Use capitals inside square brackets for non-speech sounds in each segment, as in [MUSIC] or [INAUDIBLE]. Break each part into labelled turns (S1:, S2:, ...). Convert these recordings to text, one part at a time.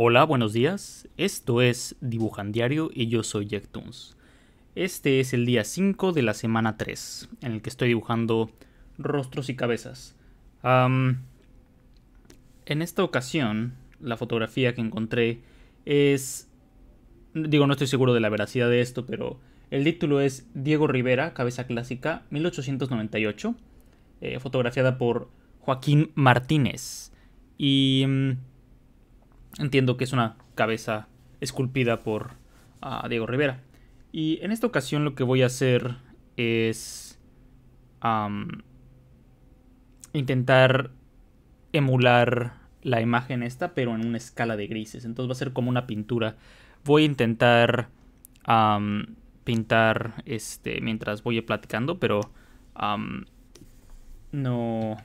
S1: Hola, buenos días. Esto es Dibujan Diario y yo soy Jack Este es el día 5 de la semana 3, en el que estoy dibujando rostros y cabezas. en esta ocasión, la fotografía que encontré es... Digo, no estoy seguro de la veracidad de esto, pero el título es Diego Rivera, Cabeza Clásica, 1898, eh, fotografiada por Joaquín Martínez. Y... Mm, Entiendo que es una cabeza esculpida por ah, Diego Rivera. Y en esta ocasión lo que voy a hacer es intentar emular la imagen esta, pero en una escala de grises. Entonces va a ser como una pintura. Voy a intentar pintar este mientras voy platicando, pero no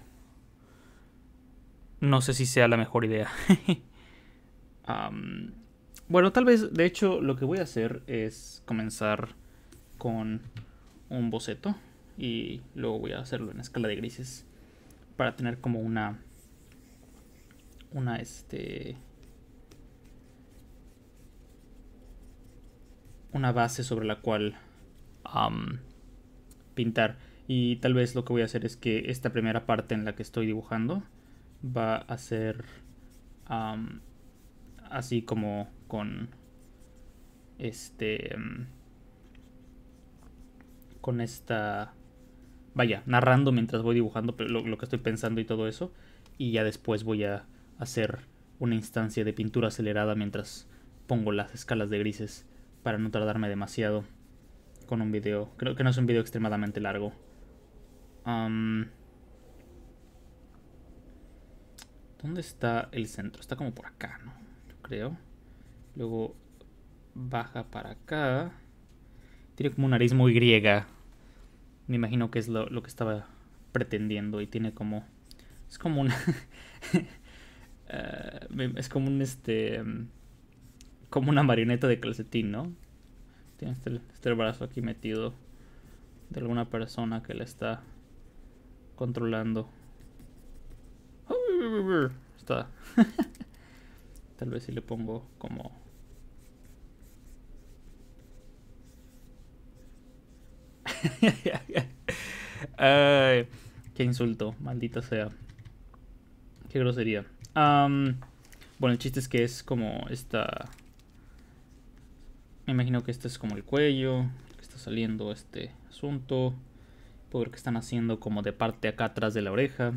S1: no sé si sea la mejor idea. [LAUGHS] bueno, tal vez, de hecho, lo que voy a hacer es comenzar con un boceto y luego voy a hacerlo en escala de grises para tener como una una este una base sobre la cual pintar y tal vez lo que voy a hacer es que esta primera parte en la que estoy dibujando va a ser así como con este em, con esta vaya narrando mientras voy dibujando lo, que estoy pensando y todo eso y ya después voy a hacer una instancia de pintura acelerada mientras pongo las escalas de grises para no tardarme demasiado con un video creo que no es un video extremadamente largo ¿Dónde está el centro? Está como por acá, ¿no? creo. Luego baja para acá. Tiene como una nariz muy griega. Me imagino que es lo, que estaba pretendiendo. Y tiene como. Es como una. [LAUGHS] Eh, es como un este. como una marioneta de calcetín, ¿no? Tiene este, este brazo aquí metido. De alguna persona que la está controlando. Está. [LAUGHS] Tal vez si le pongo como... [LAUGHS] qué insulto, maldita sea. Qué grosería. bueno, el chiste es que es como esta... Me imagino que este es como el cuello, que está saliendo este asunto. Puedo ver que están haciendo como de parte acá atrás de la oreja.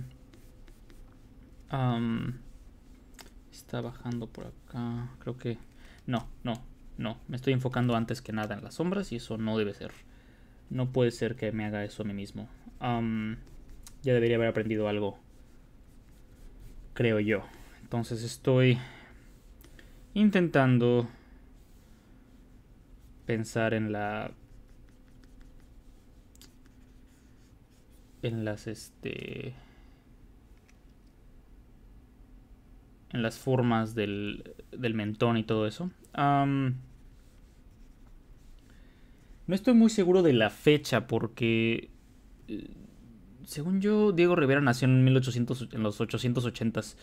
S1: Está bajando por acá. Creo que... No, no, no. Me estoy enfocando antes que nada en las sombras y eso no debe ser. No puede ser que me haga eso a mí mismo. ya debería haber aprendido algo. Creo yo. Entonces estoy intentando pensar en la... En las, este en las formas del, del mentón y todo eso. no estoy muy seguro de la fecha porque, eh, según yo, Diego Rivera nació en, en los 880s.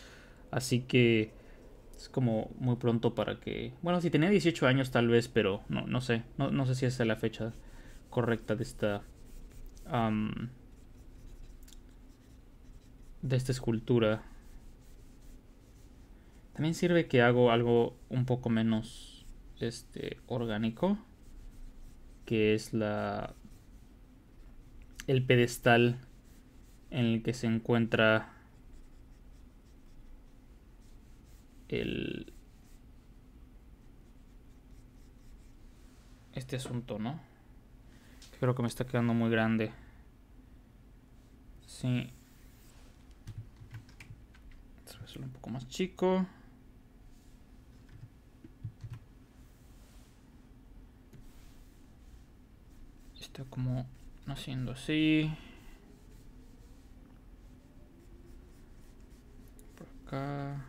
S1: Así que es como muy pronto para que... Bueno, si tenía 18 años tal vez, pero no, sé. No, sé si esa es la fecha correcta de esta... de esta escultura. También sirve que hago algo un poco menos este, orgánico, que es la el pedestal en el que se encuentra el este asunto, ¿no? Creo que me está quedando muy grande. Sí. Este Voy un poco más chico. como haciendo así. Por acá.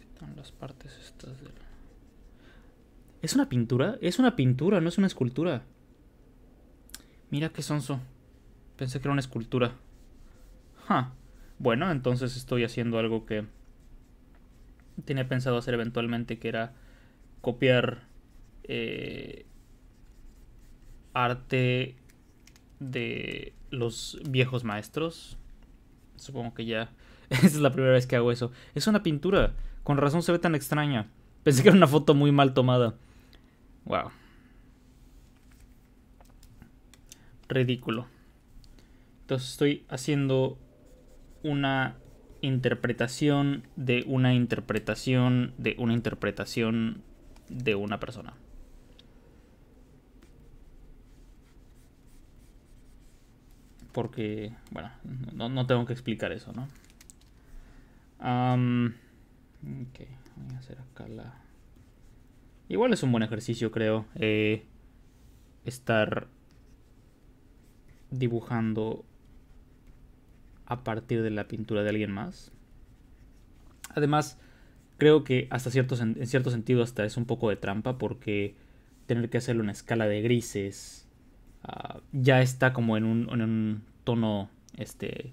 S1: Están las partes estas ¿Es una pintura? Es una pintura, no es una escultura. Mira qué sonso. Pensé que era una escultura. Bueno, entonces estoy haciendo algo que tenía pensado hacer eventualmente, que era copiar eh, arte de los viejos maestros. Supongo que ya [LAUGHS] esa es la primera vez que hago eso. Es una pintura. Con razón se ve tan extraña. Pensé que era una foto muy mal tomada. Wow. Ridículo. Entonces estoy haciendo una interpretación de una interpretación de una interpretación de una persona. porque, bueno, no, tengo que explicar eso, ¿no? ok, voy a hacer acá la... Igual es un buen ejercicio, creo, eh, estar dibujando a partir de la pintura de alguien más. Además, creo que hasta cierto, en cierto sentido hasta es un poco de trampa porque tener que hacer una escala de grises Ah, ya está como en un, tono este,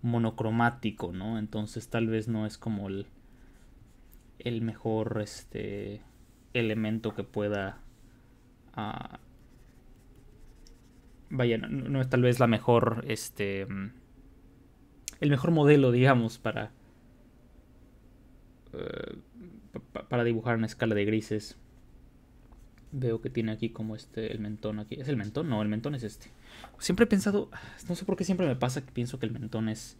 S1: monocromático, ¿no? Entonces tal vez no es como el, mejor este, elemento que pueda... Ah, vaya, no, es tal vez la mejor... Este, el mejor modelo, digamos, para... Eh, para dibujar una escala de grises. Veo que tiene aquí como este, el mentón aquí. ¿Es el mentón? No, el mentón es este. Siempre he pensado, ah, no sé por qué siempre me pasa que pienso que el mentón es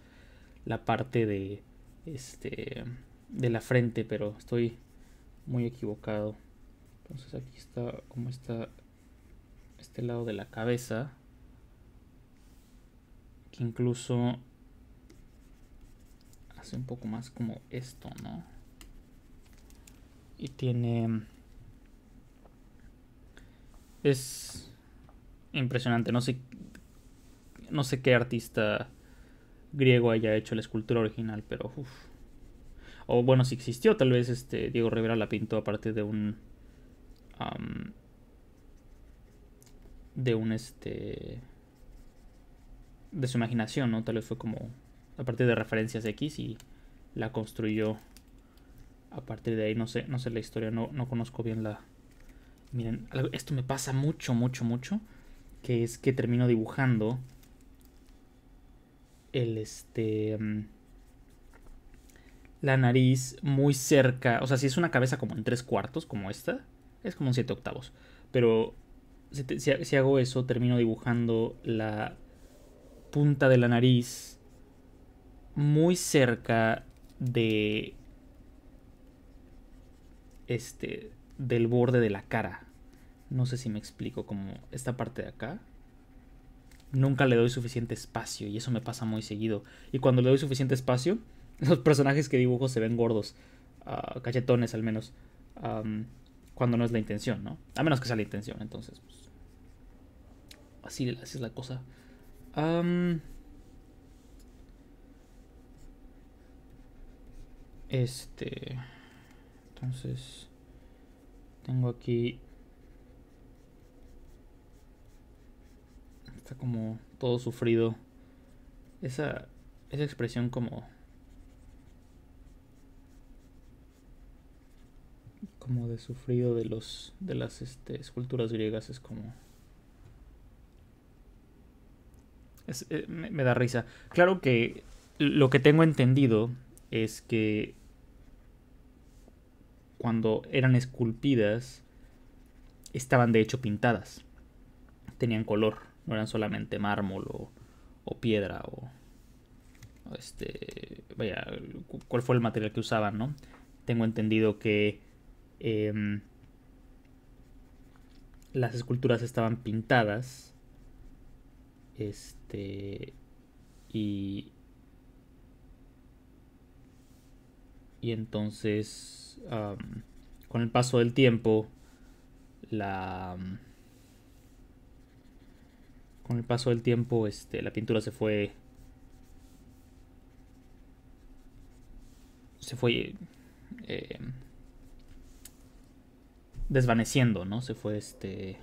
S1: la parte de, este, de la frente, pero estoy muy equivocado. Entonces aquí está como está este lado de la cabeza. Que incluso hace un poco más como esto, ¿no? Y tiene es impresionante. No sé, no sé qué artista griego haya hecho la escultura original, pero O bueno, si existió, tal vez este Diego Rivera la pintó a partir de un de un este de su imaginación, ¿no? Tal vez fue como a partir de referencias X y la construyó a partir de ahí. No sé, no sé la historia, no, no conozco bien la, Miren, esto me pasa mucho, mucho, mucho. Que es que termino dibujando el este. Mm, la nariz muy cerca. O sea, si es una cabeza como en tres cuartos, como esta, es como en siete octavos. Pero si, si hago eso, termino dibujando la punta de la nariz muy cerca de. Este del borde de la cara. No sé si me explico, como esta parte de acá. Nunca le doy suficiente espacio y eso me pasa muy seguido. Y cuando le doy suficiente espacio, [LAUGHS] los personajes que dibujo se ven gordos. Ah, cachetones al menos. cuando no es la intención, ¿no? A menos que sea la intención, entonces. Pues, así, es la cosa. este. Entonces. Tengo aquí... Está como todo sufrido. Esa, esa expresión como... Como de sufrido de los de las este, esculturas griegas es como... Eh, me da risa. Claro que lo que tengo entendido es que cuando eran esculpidas, estaban de hecho pintadas. Tenían color, no eran solamente mármol o, piedra o, este, vaya, cuál fue el material que usaban, ¿no? Tengo entendido que em, las esculturas estaban pintadas, este, y y entonces con el paso del tiempo la con el paso del tiempo este, la pintura se fue se fue eh, desvaneciendo, ¿no? Se fue este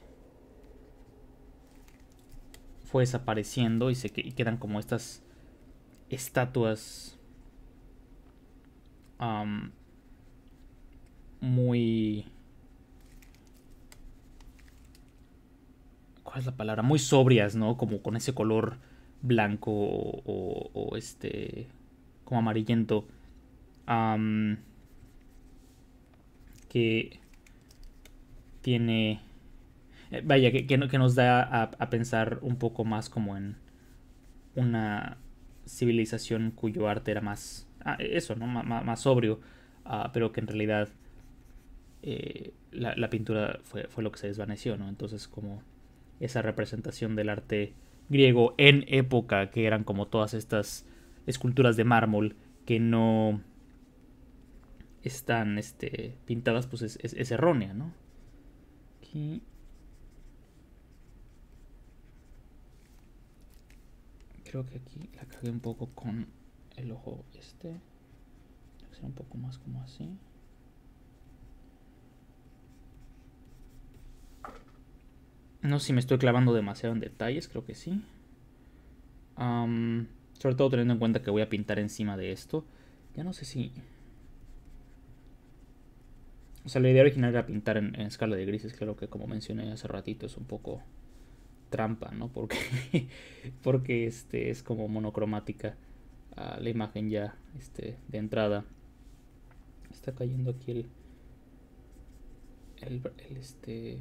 S1: fue desapareciendo y se y quedan como estas estatuas muy... ¿Cuál es la palabra? Muy sobrias, ¿no? Como con ese color blanco o, este... como amarillento. que tiene... Eh, vaya, que, que, nos da a pensar un poco más como en una civilización cuyo arte era más Ah, eso, ¿no? más sobrio, ah, pero que en realidad eh, la, pintura fue, lo que se desvaneció, ¿no? Entonces como esa representación del arte griego en época, que eran como todas estas esculturas de mármol que no están este, pintadas, pues es, es errónea, ¿no? Aquí. Creo que aquí la cagué un poco con el ojo este un poco más como así no sé si me estoy clavando demasiado en detalles creo que sí sobre todo teniendo en cuenta que voy a pintar encima de esto ya no sé si o sea, la idea original era pintar en, escala de grises, claro que como mencioné hace ratito es un poco trampa, ¿no? Porque, [LAUGHS] porque este es como monocromática a la imagen ya este, de entrada. Está cayendo aquí el, el, este,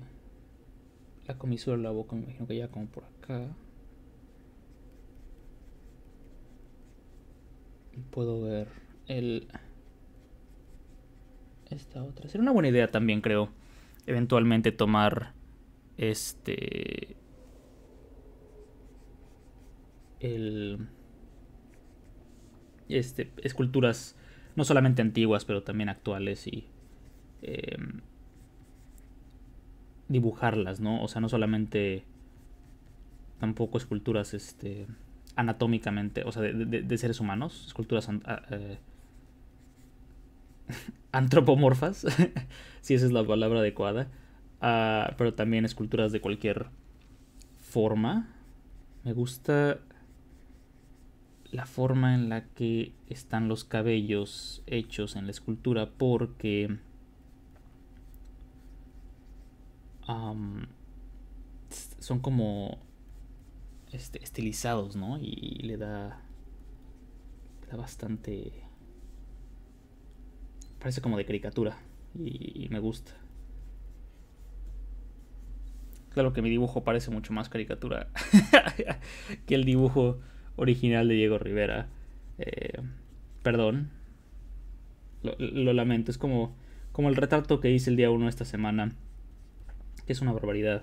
S1: la comisura de la boca, me imagino que ya como por acá. Puedo ver el esta otra. Sería una buena idea también, creo. Eventualmente tomar este el este, esculturas no solamente antiguas, pero también actuales y em, dibujarlas, ¿no? O sea, no solamente tampoco esculturas este, anatómicamente, o sea, de, de, seres humanos, esculturas eh, [LAUGHS] antropomorfas, [LAUGHS] si esa es la palabra adecuada, ah, pero también esculturas de cualquier forma. Me gusta la forma en la que están los cabellos hechos en la escultura porque son como este, estilizados, ¿no? Y, le da, bastante... Parece como de caricatura y me gusta. Claro que mi dibujo parece mucho más caricatura [LAUGHS] que el dibujo original de Diego Rivera. Eh, perdón. Lo, lamento. Es como, como el retrato que hice el día 1 esta semana. Que es una barbaridad.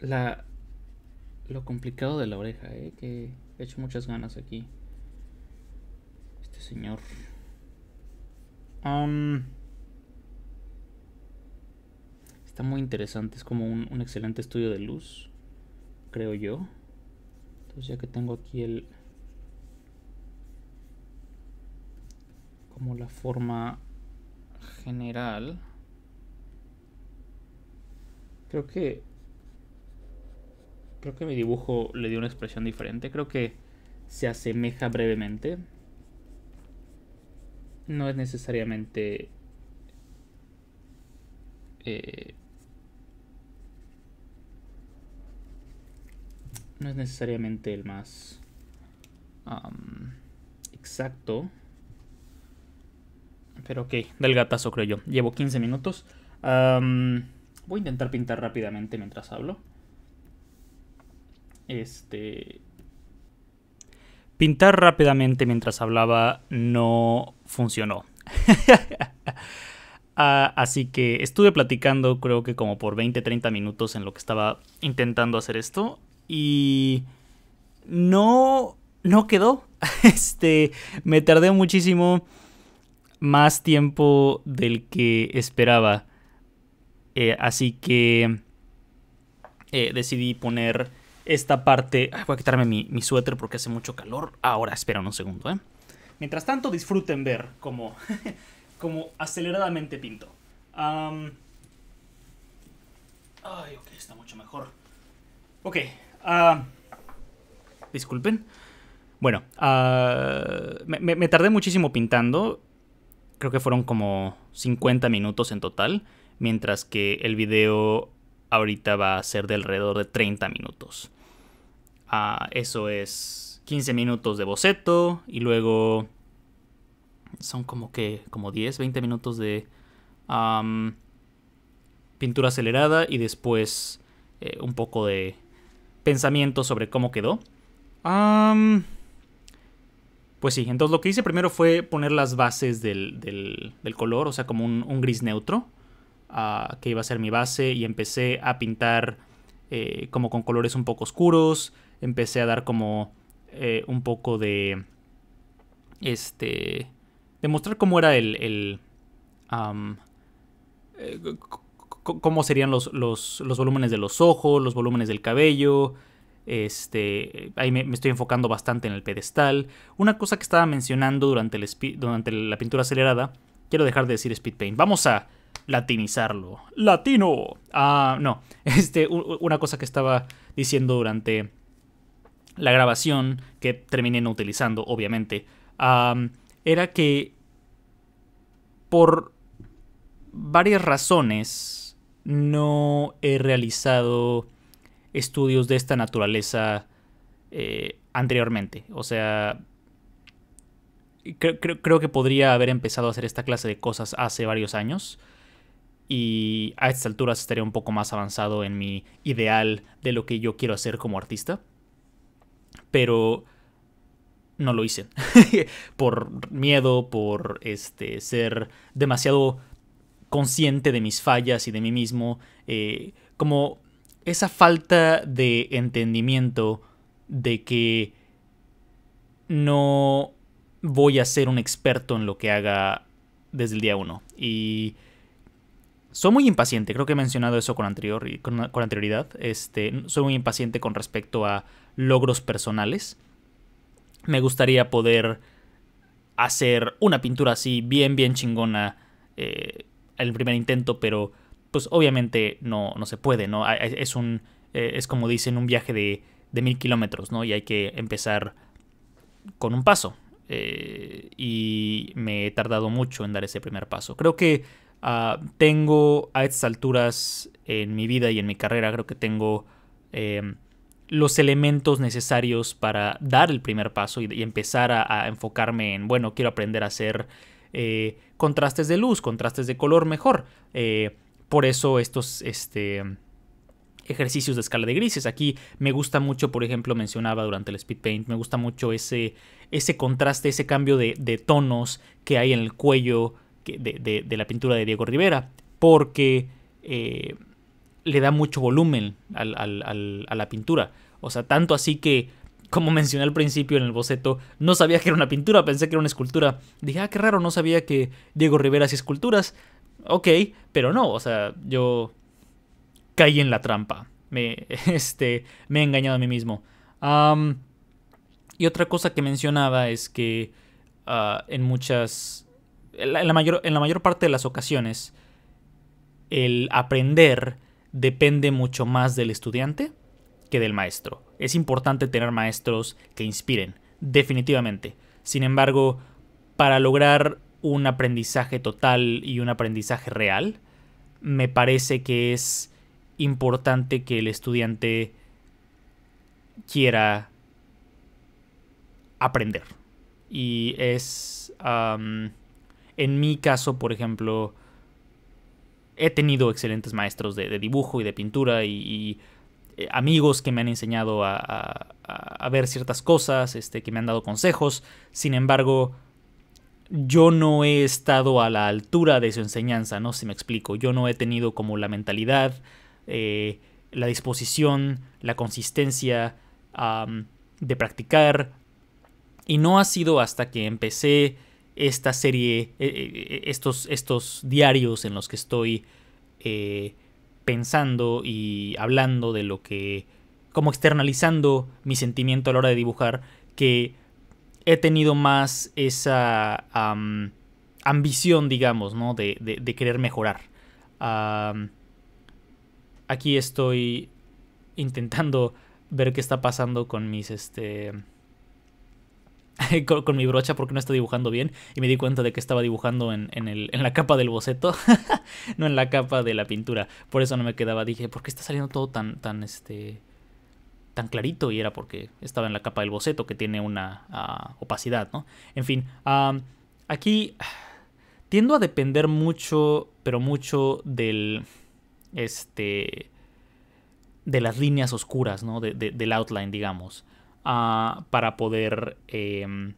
S1: la, lo complicado de la oreja, ¿eh? que he hecho muchas ganas aquí. Este señor. está muy interesante. Es como un, un excelente estudio de luz creo yo. Entonces ya que tengo aquí el... como la forma general. Creo que... Creo que mi dibujo le dio una expresión diferente. Creo que se asemeja brevemente. No es necesariamente... Eh, no es necesariamente el más exacto. Pero ok, del gatazo creo yo. Llevo 15 minutos. voy a intentar pintar rápidamente mientras hablo. Este... Pintar rápidamente mientras hablaba no funcionó. [LAUGHS] Ah, así que estuve platicando creo que como por 20-30 minutos en lo que estaba intentando hacer esto y no, no quedó. [LAUGHS] Este, me tardé muchísimo más tiempo del que esperaba. Eh, así que eh, decidí poner esta parte. voy a quitarme mi, suéter porque hace mucho calor. Ahora, espera un segundo, ¿eh? Mientras tanto, disfruten ver cómo, [LAUGHS] como aceleradamente pinto. Ay, ok, está mucho mejor. Ok, Ah, disculpen. Bueno, ah, me, tardé muchísimo pintando. Creo que fueron como 50 minutos en total. Mientras que el video ahorita va a ser de alrededor de 30 minutos. Ah, eso es 15 minutos de boceto y luego son como que como 10, 20 minutos de pintura acelerada y después eh, un poco de pensamiento sobre cómo quedó. pues sí, entonces lo que hice primero fue poner las bases del, color, o sea, como un, gris neutro, ah, que iba a ser mi base, y empecé a pintar eh, como con colores un poco oscuros, empecé a dar como eh, un poco de... Este... Demostrar cómo era el... Eh, cómo serían los, volúmenes de los ojos, los volúmenes del cabello. Este, ahí me, estoy enfocando bastante en el pedestal. Una cosa que estaba mencionando durante, el durante la pintura acelerada, quiero dejar de decir speedpaint... Vamos a latinizarlo. ¡Latino! Ah, no. [LAUGHS] Este, una cosa que estaba diciendo durante la grabación, que terminé no utilizando, obviamente, era que por varias razones no he realizado estudios de esta naturaleza eh, anteriormente. O sea, creo, que podría haber empezado a hacer esta clase de cosas hace varios años. Y a esta altura estaría un poco más avanzado en mi ideal de lo que yo quiero hacer como artista. Pero no lo hice. [LAUGHS] por miedo, por este, ser demasiado consciente de mis fallas y de mí mismo, eh, como esa falta de entendimiento de que no voy a ser un experto en lo que haga desde el día uno. Y soy muy impaciente, creo que he mencionado eso con, anterioridad. Este, soy muy impaciente con respecto a logros personales. Me gustaría poder hacer una pintura así, bien, bien chingona. Eh, el primer intento, pero pues obviamente no, no se puede, ¿no? Es un, eh, es como dicen, un viaje de, de mil kilómetros, ¿no? Y hay que empezar con un paso. Eh, y me he tardado mucho en dar ese primer paso. Creo que ah, tengo a estas alturas en mi vida y en mi carrera, creo que tengo eh, los elementos necesarios para dar el primer paso y, empezar a, a, enfocarme en, bueno, quiero aprender a ser eh, contrastes de luz, contrastes de color mejor. Eh, por eso estos este, ejercicios de escala de grises. Aquí me gusta mucho, por ejemplo, mencionaba durante el speed paint, me gusta mucho ese, ese contraste, ese cambio de, tonos que hay en el cuello de, de, la pintura de Diego Rivera, porque eh, le da mucho volumen a la pintura. O sea, tanto así que como mencioné al principio en el boceto, no sabía que era una pintura, pensé que era una escultura. Dije, ah, qué raro, no sabía que Diego Rivera hacía esculturas. Ok, pero no, o sea, yo caí en la trampa. Me, [LAUGHS] este, me he engañado a mí mismo. y otra cosa que mencionaba es que ah, en muchas. la, mayor, en la mayor parte de las ocasiones, el aprender depende mucho más del estudiante que del maestro. Es importante tener maestros que inspiren, definitivamente. Sin embargo, para lograr un aprendizaje total y un aprendizaje real, me parece que es importante que el estudiante quiera aprender. Y es, en mi caso, por ejemplo, he tenido excelentes maestros de, dibujo y de pintura y eh, amigos que me han enseñado a, ver ciertas cosas, este, que me han dado consejos. Sin embargo, yo no he estado a la altura de su enseñanza, no sé si me explico. Yo no he tenido como la mentalidad, eh, la disposición, la consistencia de practicar. Y no ha sido hasta que empecé esta serie, e, e, e, estos, estos diarios en los que estoy eh, pensando y hablando de lo que, como externalizando mi sentimiento a la hora de dibujar, que he tenido más esa ambición, digamos, ¿no? De, de, querer mejorar. aquí estoy intentando ver qué está pasando con mis, este, [LAUGHS] con, mi brocha porque no está dibujando bien y me di cuenta de que estaba dibujando en, la capa del boceto, [LAUGHS] no en la capa de la pintura. Por eso no me quedaba. Dije, ¿por qué está saliendo todo tan, tan, este, tan clarito? Y era porque estaba en la capa del boceto que tiene una ah, opacidad, ¿no? En fin, aquí tiendo a depender mucho, pero mucho del, este, de las líneas oscuras, ¿no? del outline, digamos para poder em,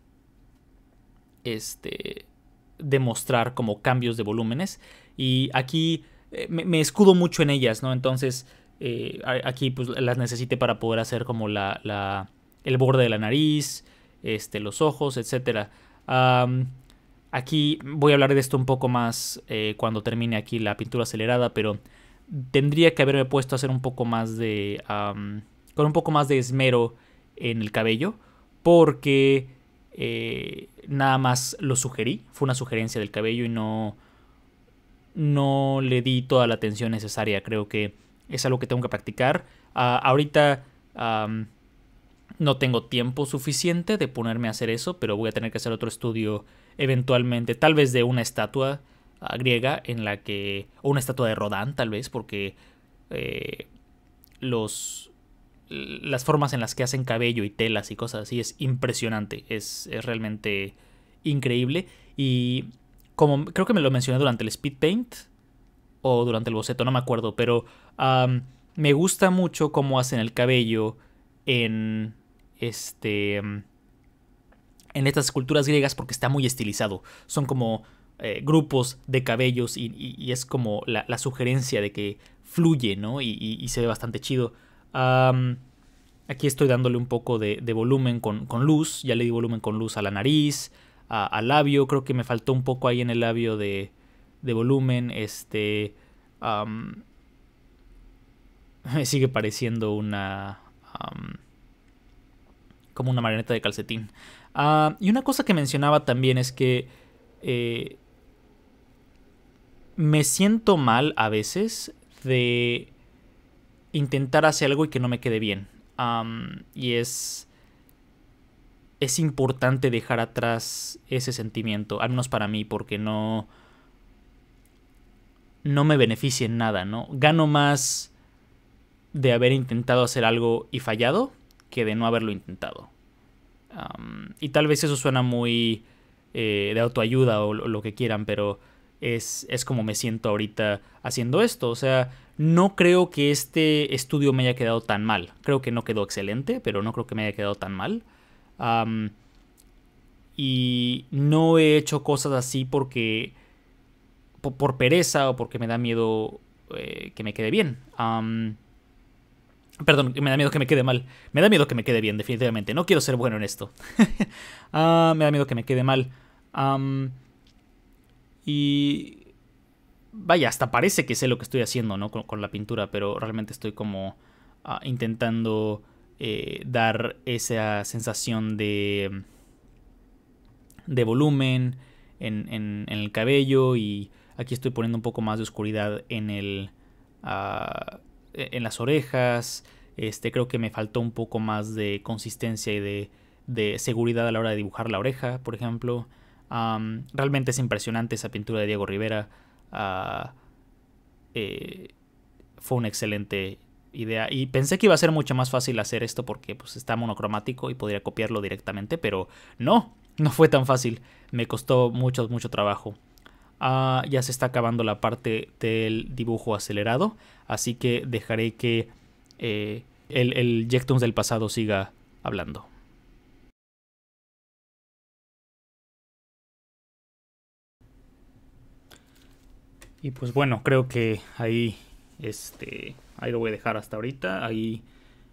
S1: este, demostrar como cambios de volúmenes. Y aquí eh, me, escudo mucho en ellas, ¿no? Entonces eh, aquí pues las necesite para poder hacer como la, la, el borde de la nariz, este, los ojos, etc. aquí voy a hablar de esto un poco más eh, cuando termine aquí la pintura acelerada, pero tendría que haberme puesto a hacer un poco más de... con un poco más de esmero en el cabello porque eh, nada más lo sugerí, fue una sugerencia del cabello y no, no le di toda la atención necesaria. Creo que es algo que tengo que practicar. Ah, ahorita no tengo tiempo suficiente de ponerme a hacer eso, pero voy a tener que hacer otro estudio eventualmente, tal vez de una estatua ah, griega en la que, o una estatua de Rodán tal vez, porque eh, los, las formas en las que hacen cabello y telas y cosas así es impresionante, es, realmente increíble. Y como creo que me lo mencioné durante el speed paint o durante el boceto, no me acuerdo, pero me gusta mucho cómo hacen el cabello en este em, en estas esculturas griegas porque está muy estilizado. Son como eh, grupos de cabellos y, es como la, la, sugerencia de que fluye, ¿no? Y, y se ve bastante chido aquí estoy dándole un poco de, volumen con, luz. Ya le di volumen con luz a la nariz, al labio. Creo que me faltó un poco ahí en el labio de, volumen. Este. me [LAUGHS] sigue pareciendo una. como una marioneta de calcetín. Ah, y una cosa que mencionaba también es que. Eh, me siento mal a veces de intentar hacer algo y que no me quede bien. y es... Es importante dejar atrás ese sentimiento, al menos para mí, porque no... No me beneficie en nada, ¿no? Gano más de haber intentado hacer algo y fallado que de no haberlo intentado. y tal vez eso suena muy eh, de autoayuda o lo, lo que quieran, pero es, es como me siento ahorita haciendo esto. O sea, no creo que este estudio me haya quedado tan mal. Creo que no quedó excelente, pero no creo que me haya quedado tan mal. y no he hecho cosas así porque... Por, pereza o porque me da miedo eh, que me quede bien. Perdón, me da miedo que me quede mal. Me da miedo que me quede bien, definitivamente. No quiero ser bueno en esto. [LAUGHS] Ah, me da miedo que me quede mal. y vaya, hasta parece que sé lo que estoy haciendo, ¿no? Con, la pintura, pero realmente estoy como ah, intentando eh, dar esa sensación de, de volumen en, en, el cabello y aquí estoy poniendo un poco más de oscuridad en el... Ah, e, en las orejas, este, creo que me faltó un poco más de consistencia y de, de seguridad a la hora de dibujar la oreja, por ejemplo. realmente es impresionante esa pintura de Diego Rivera. Eh, fue una excelente idea. Y pensé que iba a ser mucho más fácil hacer esto porque pues, está monocromático y podría copiarlo directamente, pero no, no fue tan fácil. Me costó mucho, mucho trabajo. Ah, ya se está acabando la parte del dibujo acelerado, así que dejaré que eh, el, el del pasado siga hablando. Y pues bueno, creo que ahí, este, ahí lo voy a dejar hasta ahorita. Ahí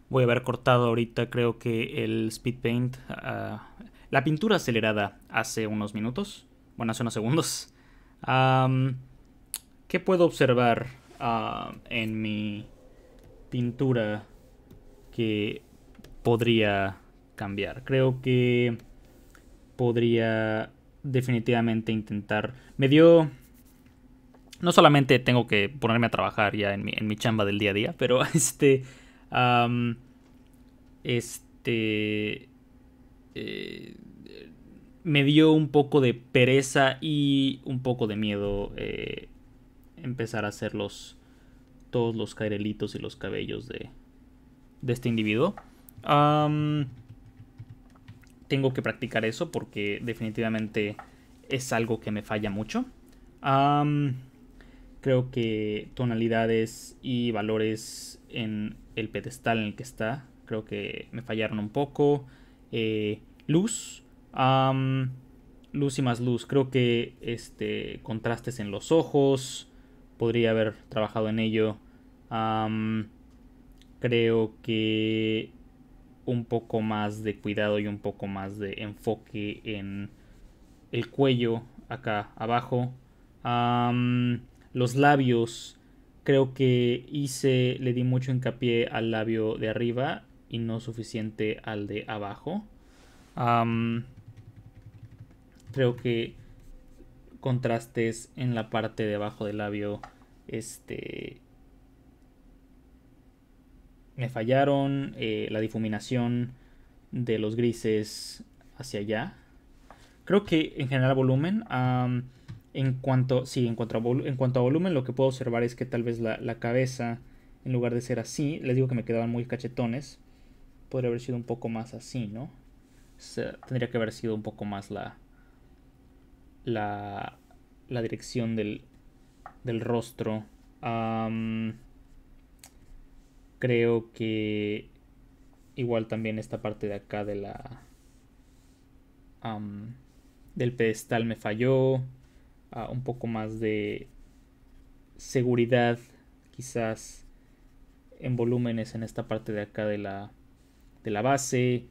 S1: voy a haber cortado ahorita, creo que el speed paint, ah, la pintura acelerada hace unos minutos, bueno, hace unos segundos. [LAUGHS] ¿Qué puedo observar ah, en mi pintura que podría cambiar? Creo que podría definitivamente intentar. Me dio no solamente tengo que ponerme a trabajar ya en mi, chamba del día a día, pero [LAUGHS] este... este... Eh, me dio un poco de pereza y un poco de miedo eh, empezar a hacer los, todos los cairelitos y los cabellos de, de este individuo. tengo que practicar eso porque definitivamente es algo que me falla mucho creo que tonalidades y valores en el pedestal en el que está, creo que me fallaron un poco. Eh, luz, luz y más luz, creo que este, contrastes en los ojos, podría haber trabajado en ello. creo que un poco más de cuidado y un poco más de enfoque en el cuello acá abajo. Los labios, creo que hice, le di mucho hincapié al labio de arriba y no suficiente al de abajo. creo que contrastes en la parte de abajo del labio, este, me fallaron, eh, la difuminación de los grises hacia allá. Creo que en general volumen. En cuanto, en cuanto, a volumen, lo que puedo observar es que tal vez la, cabeza, en lugar de ser así, les digo que me quedaban muy cachetones, podría haber sido un poco más así, ¿no? tendría que haber sido un poco más la, la, la dirección del, rostro. creo que igual también esta parte de acá de la... del pedestal me falló un poco más de seguridad quizás en volúmenes en esta parte de acá de la, de la base.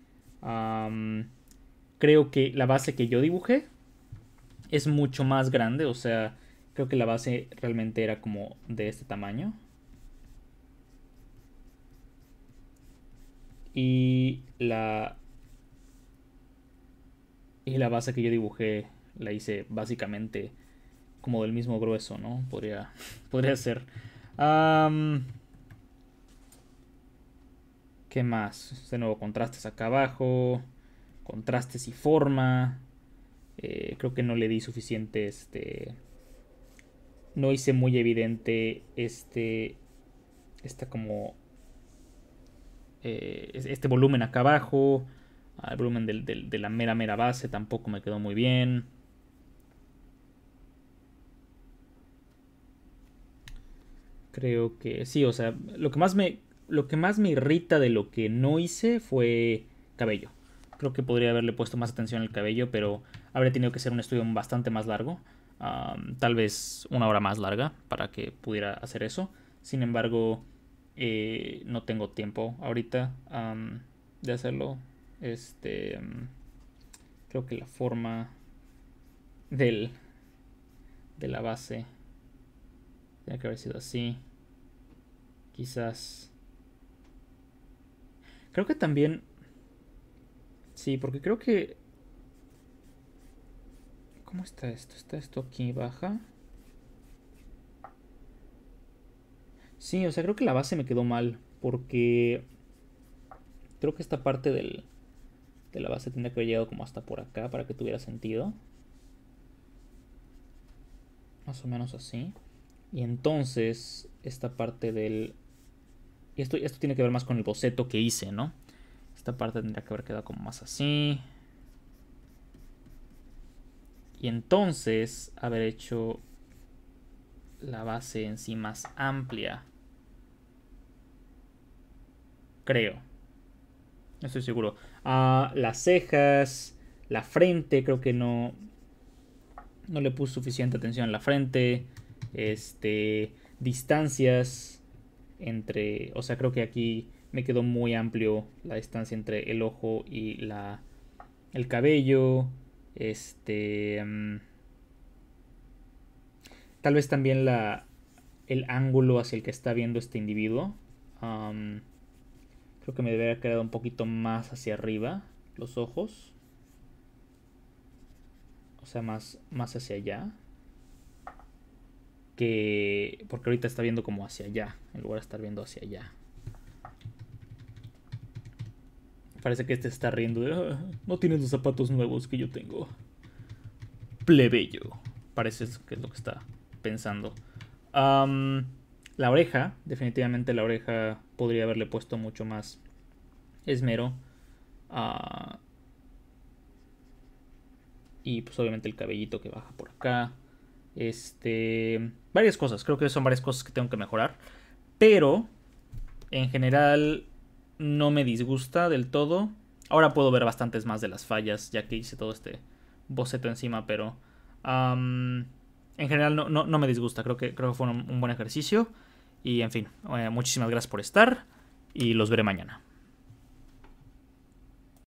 S1: creo que la base que yo dibujé es mucho más grande, o sea, creo que la base realmente era como de este tamaño. Y la, y la base que yo dibujé la hice básicamente como del mismo grueso, ¿no? Podría, [LAUGHS] podría ser. ¿Qué más? De nuevo, contrastes acá abajo. Contrastes y forma. Eh, creo que no le di suficiente este... No hice muy evidente este... Esta como... Eh, este volumen acá abajo. El volumen de la mera, mera base tampoco me quedó muy bien. Creo que sí, o sea, lo que más me lo que más me irrita de lo que no hice fue cabello. Creo que podría haberle puesto más atención al cabello, pero habría tenido que ser un estudio bastante más largo, tal vez una hora más larga para que pudiera hacer eso. Sin embargo, eh, no tengo tiempo ahorita de hacerlo. Este, creo que la forma del de la base tiene que haber sido así. Quizás. Creo que también... Sí, porque creo que... ¿Cómo está esto? ¿Está esto aquí baja? Sí, o sea, creo que la base me quedó mal. Porque... Creo que esta parte del, de la base tendría que haber llegado como hasta por acá para que tuviera sentido. Más o menos así. Y entonces, esta parte del... Y esto, tiene que ver más con el boceto que hice, ¿no? Esta parte tendría que haber quedado como más así. Y entonces haber hecho la base en sí más amplia. Creo. No estoy seguro. Ah, las cejas, la frente, creo que no... No le puse suficiente atención a la frente este, distancias entre, o sea, creo que aquí me quedó muy amplio la distancia entre el ojo y la, el cabello, este, mm, tal vez también la, el ángulo hacia el que está viendo este individuo. Um, creo que me debería quedar un poquito más hacia arriba los ojos. O sea, más, más hacia allá que porque ahorita está viendo como hacia allá en lugar de estar viendo hacia allá parece que este está riendo ah, no tienes los zapatos nuevos que yo tengo plebeyo parece que es lo que está pensando la oreja definitivamente la oreja podría haberle puesto mucho más esmero ah, y pues obviamente el cabellito que baja por acá este, varias cosas, creo que son varias cosas que tengo que mejorar. Pero, en general, no me disgusta del todo. Ahora puedo ver bastantes más de las fallas, ya que hice todo este boceto encima, pero... en general no, me disgusta, creo que, creo que fue un, buen ejercicio. Y en fin, eh, muchísimas gracias por estar y los veré mañana.